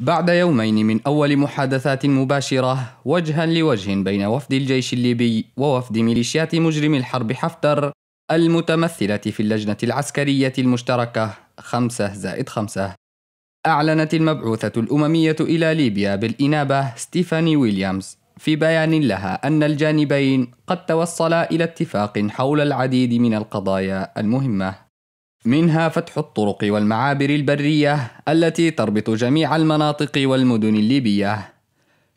بعد يومين من أول محادثات مباشرة وجها لوجه بين وفد الجيش الليبي ووفد ميليشيات مجرم الحرب حفتر المتمثلة في اللجنة العسكرية المشتركة 5 زائد 5 أعلنت المبعوثة الأممية إلى ليبيا بالإنابة ستيفاني ويليامز في بيان لها أن الجانبين قد توصلا إلى اتفاق حول العديد من القضايا المهمة منها فتح الطرق والمعابر البرية التي تربط جميع المناطق والمدن الليبية،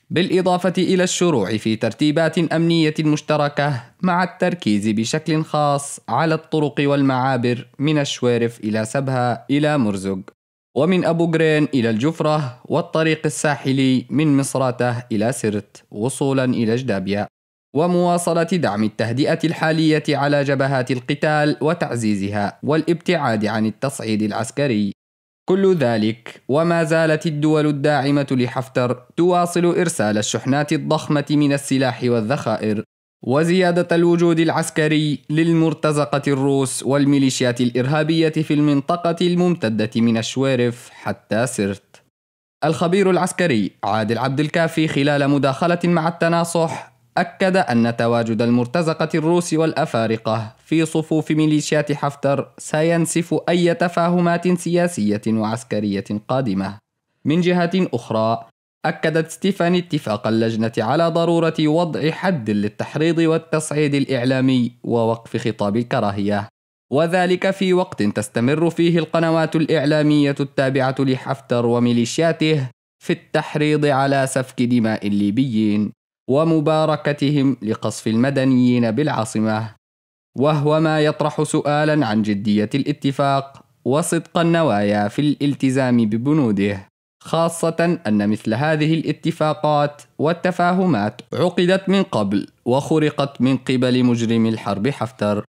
بالإضافة إلى الشروع في ترتيبات أمنية مشتركة مع التركيز بشكل خاص على الطرق والمعابر من الشوارف إلى سبها إلى مرزق، ومن أبو غرين إلى الجفرة والطريق الساحلي من مصراته إلى سرت وصولا إلى جدابيا. ومواصلة دعم التهدئة الحالية على جبهات القتال وتعزيزها والابتعاد عن التصعيد العسكري. كل ذلك وما زالت الدول الداعمة لحفتر تواصل إرسال الشحنات الضخمة من السلاح والذخائر وزيادة الوجود العسكري للمرتزقة الروس والميليشيات الإرهابية في المنطقة الممتدة من الشويرف حتى سرت. الخبير العسكري عادل عبد الكافي خلال مداخلة مع التناصح أكد أن تواجد المرتزقة الروس والأفارقة في صفوف ميليشيات حفتر سينسف أي تفاهمات سياسية وعسكرية قادمة. من جهة أخرى، أكدت ستيفاني اتفاق اللجنة على ضرورة وضع حد للتحريض والتصعيد الإعلامي ووقف خطاب الكراهية، وذلك في وقت تستمر فيه القنوات الإعلامية التابعة لحفتر وميليشياته في التحريض على سفك دماء الليبيين. ومباركتهم لقصف المدنيين بالعاصمة وهو ما يطرح سؤالا عن جدية الاتفاق وصدق النوايا في الالتزام ببنوده خاصة أن مثل هذه الاتفاقات والتفاهمات عقدت من قبل وخرقت من قبل مجرم الحرب حفتر